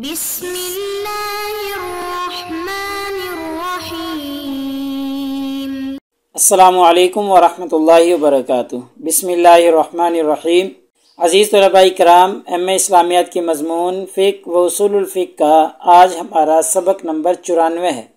بسم الله الرحمن الرحيم السلام عليكم ورحمة الله وبركاته بسم الله الرحمن الرحيم अज़ीज़ तलबाई कराम एम इस्लामियात के मजमून फ़िक व उसूलफ़िक का आज हमारा सबक नंबर चुरानवे है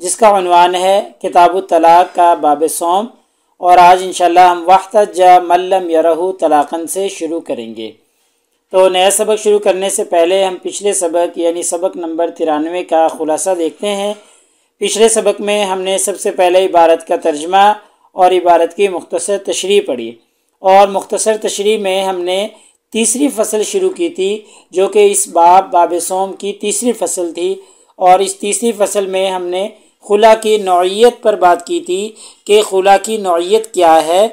जिसका अनवान है किताब तलाक़ का बाब सोम और आज इंशाल्लाह हम वाहत जा मल्लम यरहू तलाक़न से शुरू करेंगे तो नया सबक शुरू करने से पहले हम पिछले सबक यानी सबक नंबर तिरानवे का ख़ुलासा देखते हैं पिछले सबक में हमने सबसे पहले इबारत का तर्जमा और इबारत की मुख्तर तशरी पढ़ी और मुख्तर तशरी में हमने तीसरी फसल शुरू की थी जो कि इस बाब बाब सोम की तीसरी फसल थी और इस तीसरी फसल में हमने खुला की नौीयत पर बात की थी कि खुला की नौीयत क्या है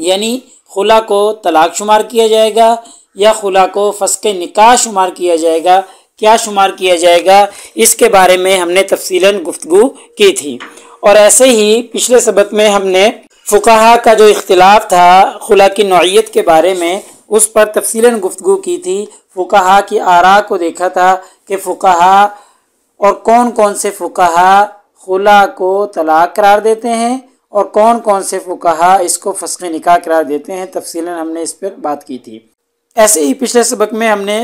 यानी खुला को तलाक शुमार किया जाएगा या खुला को फसक निकाह शुमार किया जाएगा क्या शुमार किया जाएगा इसके बारे में हमने तफसीला गुफ्तु की थी और ऐसे ही पिछले सबक में हमने फ़ुकाहा का जो इख्तलाफ था खुला की नौीयत के बारे में उस पर तफसीला गुफ्तु की थी फ़ुकाहा की आरा को देखा था कि फ़ुकाहा और कौन कौन से फ़ुकाहा खुला को तलाक करार देते हैं और कौन कौन से फ़ुकाहा इसको फसक निकाह करार देते हैं तफसीला हमने इस पर बात की थी ऐसे ही पिछले सबक में हमने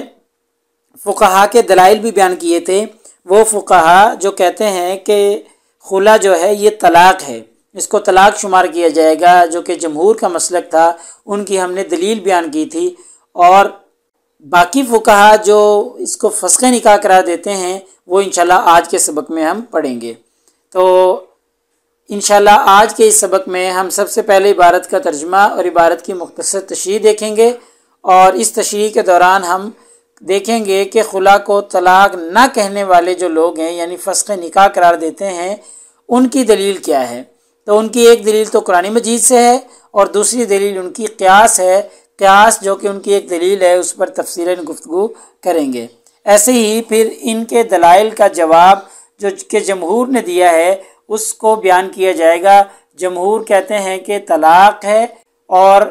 फ़ुकाहा के दलाइल भी बयान किए थे वो फ़ुकाहा जो कहते हैं कि खुला जो है ये तलाक़ है इसको तलाक शुमार किया जाएगा जो कि जमहूर का मसलक था उनकी हमने दलील बयान की थी और बाकी फ़ुकाहा जो इसको फसक निकाह करा देते हैं वो इनशाला आज के सबक में हम पढ़ेंगे तो इन आज के इस सबक में हम सबसे पहले इबारत का तर्जमा और इबारत की मुख्तर तशीर देखेंगे और इस तशरी के दौरान हम देखेंगे कि खुला को तलाक ना कहने वाले जो लोग हैं यानी फ़स्क निकाह करार देते हैं उनकी दलील क्या है तो उनकी एक दलील तो कुरानी मजीद से है और दूसरी दलील उनकी क्यास है क्यास जो कि उनकी एक दलील है उस पर तफसीला गुफ्तु करेंगे ऐसे ही फिर इनके दलाइल का जवाब जो कि जमहूर ने दिया है उसको बयान किया जाएगा जमहूर कहते हैं कि तलाक है और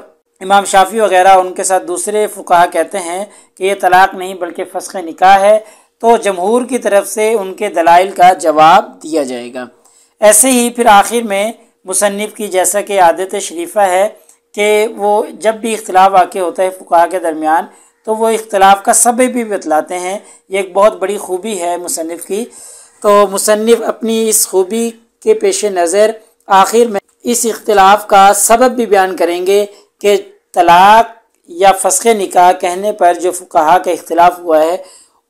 इमाम शाफी वगैरह उनके साथ दूसरे फुका कहते हैं कि ये तलाक़ नहीं बल्कि फसक निकाह है तो जमहूर की तरफ से उनके दलाइल का जवाब दिया जाएगा ऐसे ही फिर आखिर में मुसनफ़ की जैसा कि आदत शरीफा है कि वो जब भी इख्तलाफ वाक़ होता है फुका के दरमियान तो वो इख्तलाफ का सब भी बतलाते हैं ये एक बहुत बड़ी खूबी है मुसनफ़ की तो मुसनफ़ अपनी इस खूबी के पेश नज़र आखिर में इस इख्तलाफ का सबब भी बयान करेंगे कि तलाक या फ़स्ख़ निकाह कहने पर जो फुकाहा का इख्तलाफ हुआ है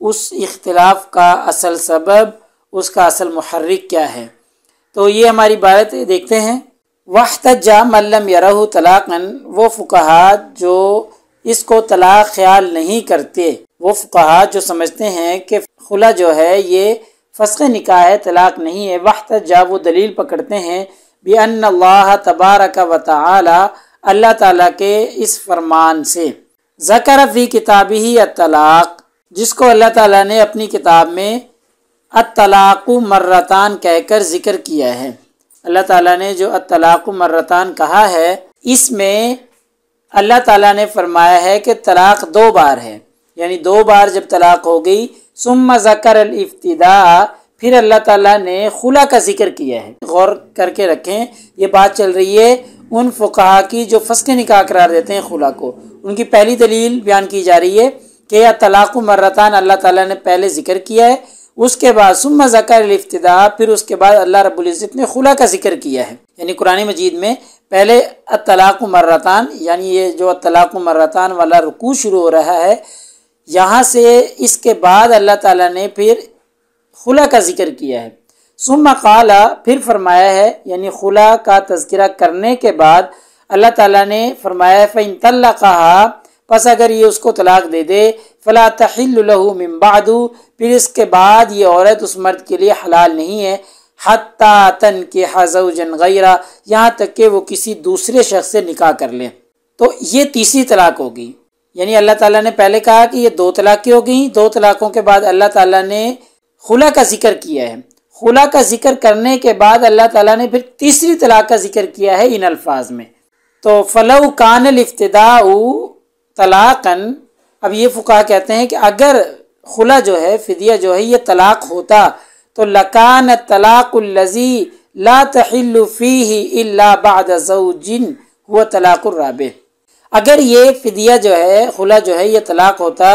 उस इख्तलाफ का असल सबब उसका असल महर्रिक क्या है तो ये हमारी बात देखते हैं वाहतजा मल्लम यरह तलाकन वो फुकाहा जो इसको तलाक ख्याल नहीं करते वो फुकाहा जो समझते हैं कि खुला जो है ये फसख निकाह है तलाक नहीं है वह जा वो दलील पकड़ते हैं बन तबारक व ताली अल्लाह ताला के इस फरमान से ज़कर फ़ी किताब ही अतलाक जिसको अल्लाह ताला ने अपनी किताब में अतलाक़ मर्रतान कहकर ज़िक्र किया है अल्लाह ताला ने जो अतलाक़ मर्रतान कहा है इसमें अल्लाह ताला ने फरमाया है कि तलाक दो बार है यानी दो बार जब तलाक हो गई सुम ज़कर अफ्तदा फिर अल्लाह ताला ने खुला का जिक्र किया है गौर करके रखें ये बात चल रही है उन फ़ुका की जो फसके निकाह करार देते हैं खुला को उनकी पहली दलील बयान की जा रही है कि यह तलाक़ मर्रतान अल्लाह ताला ने पहले ज़िक्र किया है उसके बाद सुम ज़कर अफ्तदा फिर उसके बाद अल्लाह रबुल्ज़त ने खुला का जिक्र किया है यानी कुरान मजीद में पहले अतलाक़ मर्रतान यानी ये जो अतलाक़ मर्रतान वाला रुकू शुरू हो रहा है यहाँ से इसके बाद अल्लाह ताली ने फिर खुला का जिक्र किया है सुम फिर फरमाया है यानी खुला का तस्करा करने के बाद अल्लाह ताला ने फरमाया फ़ैन तल्ला कहा बस अगर ये उसको तलाक दे दे फ़ला तहलू मम्बादू फिर इसके बाद ये औरत उस मर्द के लिए हलाल नहीं है हता तन के हजन गैरा यहाँ तक कि वो किसी दूसरे शख्स से निकाह कर लें तो ये तीसरी तलाक होगी यानी अल्लाह ताला ने पहले कहा कि ये दो तलाक़ें हो गई दो तलाक़ों के बाद अल्लाह ताला ने खुला का जिक्र किया है खुला का जिक्र करने के बाद अल्लाह ताला ने फिर तीसरी तलाक का जिक्र किया है इन अल्फाज में तो फ़लव कान इफ्तदा तलाकन अब ये फ़ुका कहते हैं कि अगर खुला जो है फिदिया जो है ये तलाक होता तो लकान तलाक़ी ला तहिल्लफ़ी जिन हुआ तलाक़ुर्राब अगर ये फिदिया जो है खुला जो है ये तलाक होता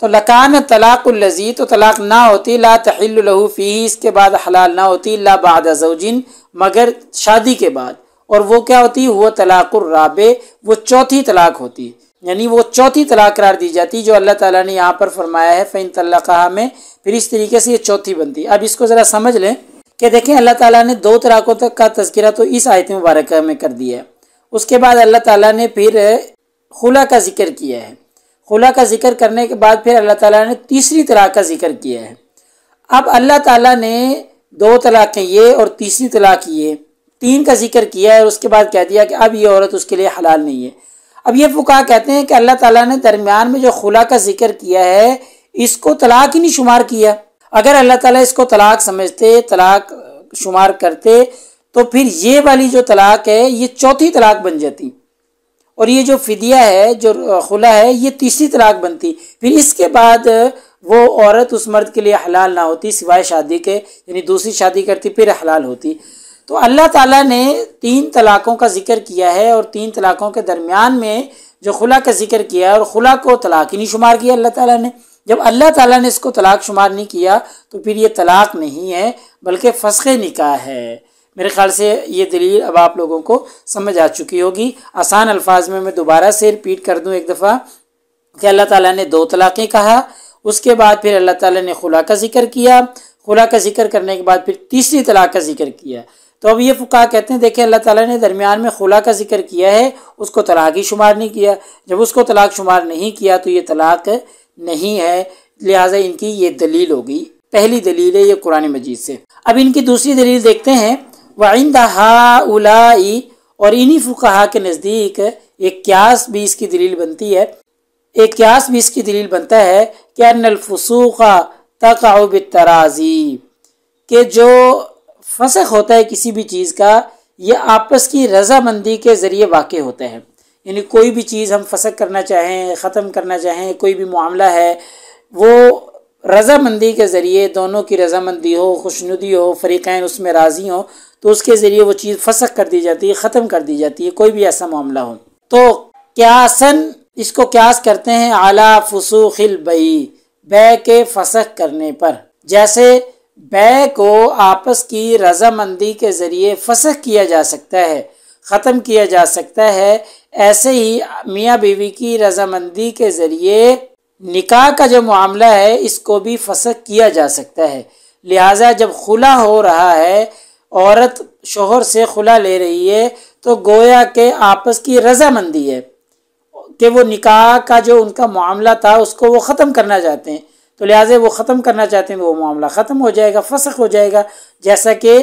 तो लकान तलाक़ुलजी तो तलाक ना होती ला तहिल्लहू इसके बाद हलाल ना होती ला बादजिन मगर शादी के बाद और वो क्या होती हुआ तलाक़ुर्राबे वो चौथी तलाक होती यानी वो चौथी तलाक करार दी जाती जो अल्लाह ताला ने यहाँ पर फरमाया है फ़ैन तल्ला में फिर इस तरीके से ये चौथी बनती अब इसको ज़रा समझ लें कि देखें अल्लाह ताला ने दो तलाक़ों तक का तस्करा तो इस आयत मुबारक में कर दिया है उसके बाद अल्लाह ताला ने फिर खुला का जिक्र किया है खुला का जिक्र करने के बाद फिर अल्लाह ताला ने तीसरी तलाक का जिक्र किया है अब अल्लाह ताला ने दो तलाक़ें ये और तीसरी तलाक ये तीन का जिक्र किया है और उसके बाद कह दिया कि अब ये औरत उसके लिए हलाल नहीं है अब ये फुका कहते हैं कि अल्लाह ताला ने दरमियान में जो खुला का जिक्र किया है इसको तलाक ही नहीं शुमार किया अगर अल्लाह ताला इसको तलाक समझते तलाक शुमार करते तो फिर ये वाली जो तलाक है ये चौथी तलाक बन जाती और ये जो फिदिया है जो खुला है ये तीसरी तलाक बनती फिर इसके बाद वो औरत उस मर्द के लिए हलाल ना होती सिवाय शादी के यानी दूसरी शादी करती फिर हलाल होती तो अल्लाह ताला ने तीन तलाक़ों का जिक्र किया है और तीन तलाक़ों के दरमियान में जो खुला का जिक्र किया है और खुला को तलाक ही नहीं शुमार किया अल्लाह ताला ने जब अल्लाह ताला ने इसको तलाक शुमार नहीं किया तो फिर ये तलाक नहीं है बल्कि फसख़ निकाह है मेरे ख्याल से ये दलील अब आप लोगों को समझ आ चुकी होगी आसान अल्फाज में मैं दोबारा से रिपीट कर दूँ एक दफ़ा कि अल्लाह ताला ने दो तलाक़ें कहा उसके बाद फिर अल्लाह ताला ने खुला का जिक्र किया खुला का जिक्र करने के बाद फिर तीसरी तलाक का जिक्र किया तो अब ये फुका कहते हैं देखिए अल्लाह ताला ने दरमियान में खुला का जिक्र किया है उसको तलाक ही शुमार नहीं किया जब उसको तलाक शुमार नहीं किया तो ये तलाक नहीं है लिहाजा इनकी ये दलील होगी पहली दलील है ये कुरान मजीद से अब इनकी दूसरी दलील देखते हैं वइंदा हा उलाई और इन्हीं फुकाहा के नज़दीक एक क्यास भी इसकी दलील बनती है एक क्यास भी इसकी दलील बनता है कि अनफसूखा तकाउब तराजी के जो फसख होता है किसी भी चीज़ का यह आपस की रजामंदी के ज़रिए वाक़ होता है यानी कोई भी चीज़ हम फसक करना चाहें ख़त्म करना चाहें कोई भी मामला है वो रजामंदी के ज़रिए दोनों की रजामंदी हो खुशनुदी हो फरीक़ैन उसमें राज़ी हों तो उसके ज़रिए वो चीज़ फसक कर दी जाती है ख़त्म कर दी जाती है कोई भी ऐसा मामला हो तो क्यासन इसको क्यास करते हैं आला फसूखिल बई बै के फसक करने पर जैसे बै को आपस की रजामंदी के ज़रिए फसक किया जा सकता है ख़त्म किया जा सकता है ऐसे ही मियाँ बीवी की रजामंदी के ज़रिए निका का जो मामला है इसको भी फसक किया जा सकता है लिहाजा जब खुला हो रहा है औरत शोहर से खुला ले रही है तो गोया के आपस की रजामंदी है कि वो निकाह का जो उनका मामला था उसको वो ख़त्म करना चाहते हैं तो लिहाजा वो ख़त्म करना चाहते हैं तो वो मामला ख़त्म हो जाएगा फसक हो जाएगा जैसा कि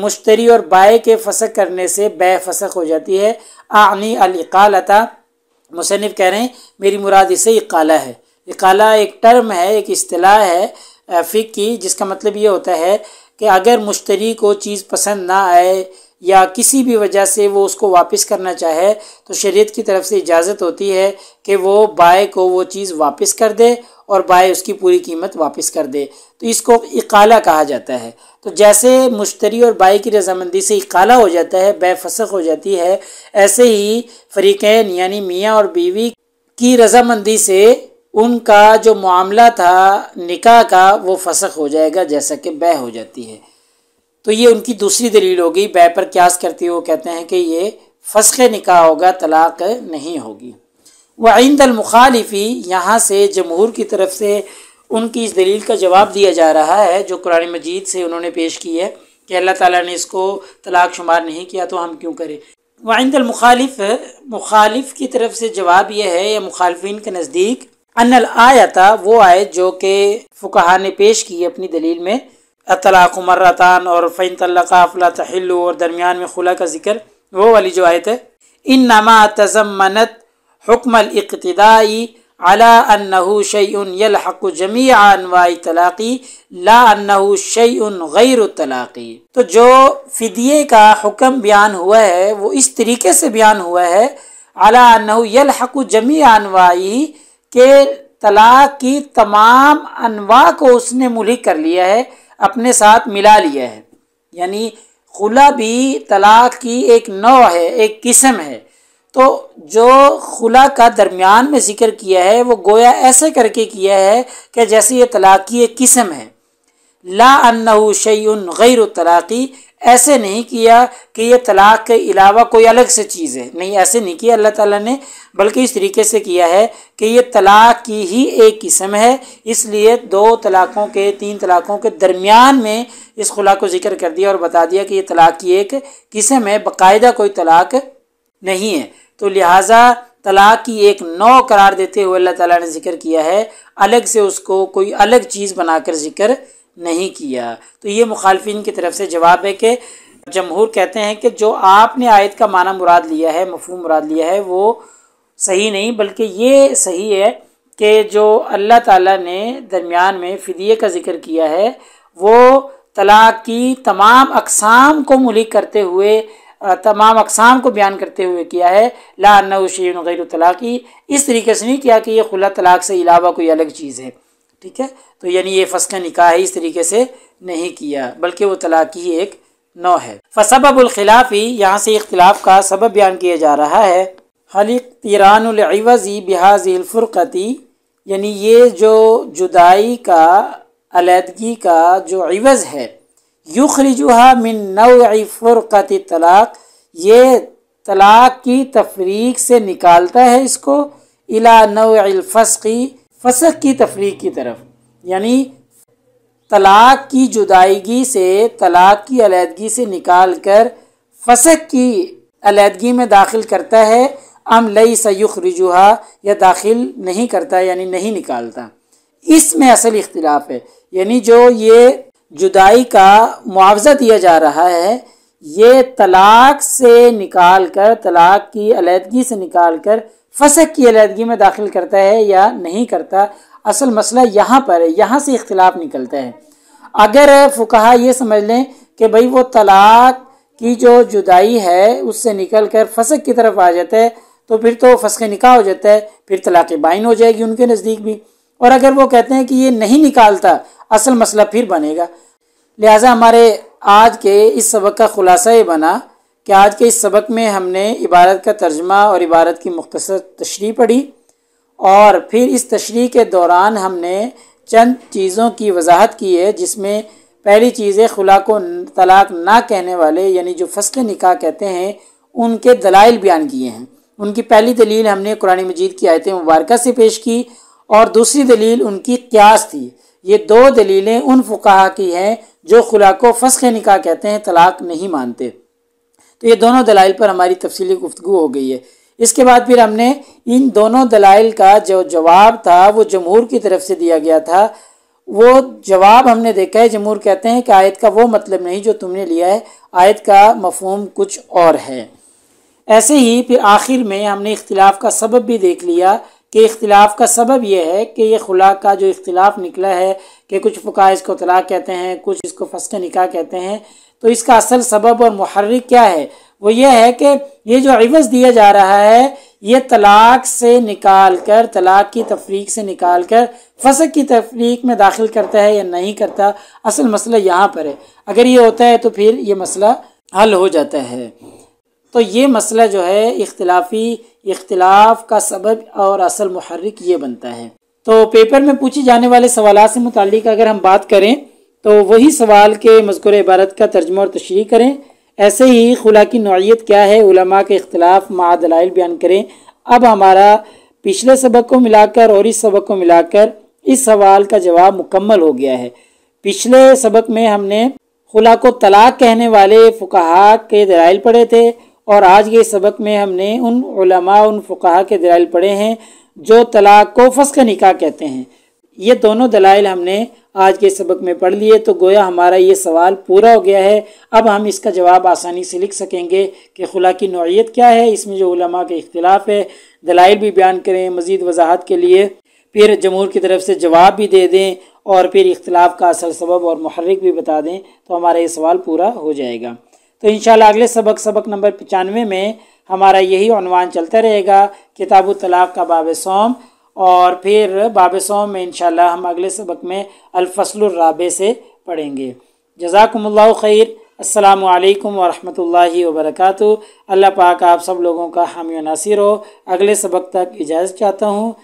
मुश्तरी और बाय के फसक करने से बे फसक हो जाती है आनी अलकालता मुसनफ़ कह रहे हैं मेरी मुराद इसे इकाला है इकाला एक टर्म है एक अतलाह है फ़िक की जिसका मतलब ये होता है कि अगर मुश्तरी को चीज़ पसंद ना आए या किसी भी वजह से वो उसको वापस करना चाहे तो शरीयत की तरफ से इजाज़त होती है कि वो बाय को वो चीज़ वापस कर दे और बाय उसकी पूरी कीमत वापस कर दे तो इसको इकाला कहा जाता है तो जैसे मुश्तरी और बाई की रजामंदी से इकाला हो जाता है बै फसक हो जाती है ऐसे ही फरीकैन यानी मियाँ और बीवी की रजामंदी से उनका जो मामला था निका का वो फसख हो जाएगा जैसा कि बह हो जाती है तो ये उनकी दूसरी दलील हो गई पर क्यास करती हुए कहते हैं कि ये फसख निका होगा तलाक नहीं होगी वह आइंदल मुखालिफी यहाँ से जमहूर की तरफ से उनकी इस दलील का जवाब दिया जा रहा है जो कुरान मजीद से उन्होंने पेश की है कि अल्लाह ताला ने इसको तलाक शुमार नहीं किया तो हम क्यों करें वाइंदमुखालिफ मुखालिफ मुखालिफ की तरफ से जवाब यह है या मुखालफन के नज़दीक अनल था वो आए जो कि फ़ुकाहा ने पेश की अपनी दलील में अतलाक मर्रतान और फ़ैन तल्लका तहलु और दरमियान में खुला का जिक्र वो वाली जो आयत है इन नमा तजमनत हुक्मल इकतदाई अला अन्नहू जमी अनवाई तलाक़ी ला अन्नहू शयन गैर तलाक़ी तो जो फ़िदिये का हुक्म बयान हुआ है वो इस तरीके से बयान हुआ है अला जमी अनवाई कि तलाक की तमाम अनवा को उसने मुलिक कर लिया है अपने साथ मिला लिया है यानी खुला भी तलाक की एक नौ है एक किस्म है तो जो खुला का दरमियान में जिक्र किया है वो गोया ऐसे करके किया है कि जैसे ये तलाक की एक किस्म है ला अन्नहु शैन गैर तलाक़ी ऐसे नहीं किया कि ये तलाक के अलावा कोई अलग से चीज़ है नहीं ऐसे नहीं किया अल्लाह ताला ने बल्कि इस तरीके से किया है कि ये तलाक की ही एक किस्म है इसलिए दो तलाक़ों के तीन तलाक़ों के दरमियान में इस खुला को जिक्र कर दिया और बता दिया कि ये तलाक की एक किस्म है बाकायदा कोई तलाक नहीं है तो लिहाजा तलाक की एक नौ करार देते हुए अल्लाह ताला ने जिक्र किया है अलग से उसको कोई अलग चीज़ बनाकर जिक्र नहीं किया तो ये मुखालफन की तरफ से जवाब है कि जमहूर कहते हैं कि जो आपने आयत का माना मुराद लिया है मफहम मुराद लिया है वो सही नहीं बल्कि ये सही है कि जो अल्लाह ताला ने दरमियान में फदीए का जिक्र किया है वो तलाक की तमाम अकसाम को मलिक करते हुए तमाम अकसाम को बयान करते हुए किया है ला अन्ना शैन गैर तलाक़ी इस तरीके से नहीं किया कि ये खुला तलाक से अलावा कोई अलग चीज़ है ठीक है तो यानी ये फस का निकाह है इस तरीके से नहीं किया बल्कि वो तलाक ही एक नौ है ही यहाँ से इख्तलाफ का सबब बयान किया जा रहा है हली तिरानवज़ी बिहाज़िलफ़ुरक़ती यानी ये जो जुदाई का अलीदगी का जो अवज़ है युखरजुहा मिन नवफ़ुरक़ती तलाक़ ये तलाक़ की तफरीक से निकालता है इसको इला नवफ़ी फसक की तफरी की तरफ यानी तलाक की जुदाईगी से तलाक की अलीहदगी से निकाल कर फसक की अलीहदगी में दाखिल करता है अम लई सयुख रिजुहा या दाखिल नहीं करता यानी नहीं निकालता इसमें असल इख्तलाफ है यानी जो ये जुदाई का मुआवजा दिया जा रहा है ये तलाक से निकाल कर तलाक की अलीहदगी से निकाल कर फसक की अलहदगी में दाखिल करता है या नहीं करता असल मसला यहाँ पर है यहाँ से इख्तलाफ निकलता है अगर फुकाहा ये समझ लें कि भाई वो तलाक की जो जुदाई है उससे निकल कर फसक की तरफ आ जाता है तो फिर तो फसक निकाह हो जाता है फिर तलाक बाइन हो जाएगी उनके नज़दीक भी और अगर वो कहते हैं कि ये नहीं निकालता असल मसला फिर बनेगा लिहाजा हमारे आज के इस सबक का खुलासा ये बना कि आज के इस सबक में हमने इबारत का तर्जमा और इबारत की मुख्तर तशरी पढ़ी और फिर इस तशरी के दौरान हमने चंद चीज़ों की वजाहत की है जिसमें पहली चीज़ है खुला को तलाक ना कहने वाले यानी जो फसल निका कहते हैं उनके दलाइल बयान किए हैं उनकी पहली दलील हमने कुरानी मजीद की आयत मुबारक से पेश की और दूसरी दलील उनकी क्यास थी ये दो दलीलें उन फुकाहा की हैं जो खुला को फसल निका कहते हैं तलाक नहीं मानते तो ये दोनों दलाइल पर हमारी तफसीली गुफ्तु हो गई है इसके बाद फिर हमने इन दोनों दलाइल का जो जवाब था वो जमहूर की तरफ से दिया गया था वो जवाब हमने देखा है जमूर कहते हैं कि आयत का वो मतलब नहीं जो तुमने लिया है आयत का मफहम कुछ और है ऐसे ही फिर आखिर में हमने इख्तिलाफ का सबब भी देख लिया कि इख्तिलाफ का सबब यह है कि ये खुला का जो इख्तिलाफ निकला है कि कुछ फ़ुका इसको तलाक कहते हैं कुछ इसको फसक निका कहते हैं तो इसका असल सबब और महर्रिक क्या है वो ये है कि ये जो अवज़ दिया जा रहा है ये तलाक से निकाल कर तलाक की तफरीक से निकाल कर फसक की तफरीक में दाखिल करता है या नहीं करता असल मसला यहाँ पर है अगर ये होता है तो फिर ये मसला हल हो जाता है तो ये मसला जो है इख्तलाफी इख्तलाफ का सबब और असल महर्रिक ये बनता है तो पेपर में पूछे जाने वाले सवाल से मुतल अगर हम बात करें तो वही सवाल के मजकुर इबारत का तर्जमा और तशरी करें ऐसे ही खुला की नौीयत क्या है उलमा के अख्तिलाफ मादलाइल बयान करें अब हमारा पिछले सबक को मिलाकर और इस सबक को मिलाकर इस सवाल का जवाब मुकम्मल हो गया है पिछले सबक में हमने खुला को तलाक कहने वाले फ़ुकाहा के दलाइल पढ़े थे और आज के सबक में हमने उन उलमा उन फ़ुकाहा के दलाइल पढ़े हैं जो तलाक को का निकाह कहते हैं ये दोनों दलाइल हमने आज के सबक में पढ़ लिए तो गोया हमारा ये सवाल पूरा हो गया है अब हम इसका जवाब आसानी से लिख सकेंगे कि खुला की नौीयत क्या है इसमें जो उलमा के इख्तलाफ है दलाइल भी बयान करें मज़ीद वजाहत के लिए फिर जमहूर की तरफ से जवाब भी दे दें और फिर इख्तलाफ का असल सबब और महरिक भी बता दें तो हमारा ये सवाल पूरा हो जाएगा तो इन अगले सबक सबक नंबर पचानवे में हमारा यही अनवान चलता रहेगा किताबो तलाक़ का बाब सोम और फिर बब सौ में इन हम अगले सबक में राब़े से पढ़ेंगे जजाकम्ला खैर असलकम वरहल वरक अल्लाह पाक आप सब लोगों का हामी नासिर हो अगले सबक तक इजाज़त चाहता हूँ